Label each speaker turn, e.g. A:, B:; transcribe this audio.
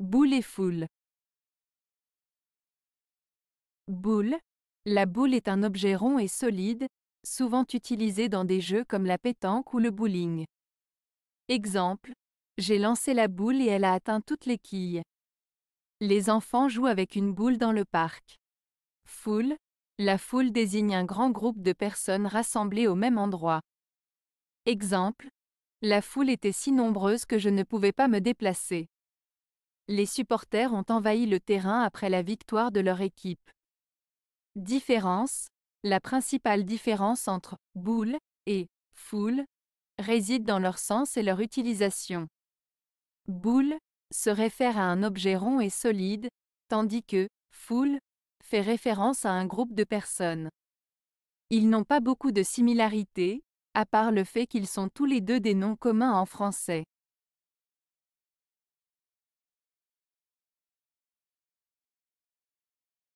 A: Boule et foule.
B: Boule. La boule est un objet rond et solide, souvent utilisé dans des jeux comme la pétanque ou le bowling. Exemple. J'ai lancé la boule et elle a atteint toutes les quilles. Les enfants jouent avec une boule dans le parc. Foule. La foule désigne un grand groupe de personnes rassemblées au même endroit. Exemple. La foule était si nombreuse que je ne pouvais pas me déplacer. Les supporters ont envahi le terrain après la victoire de leur équipe. Différence La principale différence entre boule et foule réside dans leur sens et leur utilisation. Boule se réfère à un objet rond et solide, tandis que foule fait référence à un groupe de personnes. Ils n'ont pas beaucoup de similarités, à part le fait qu'ils sont tous les deux des noms communs en français.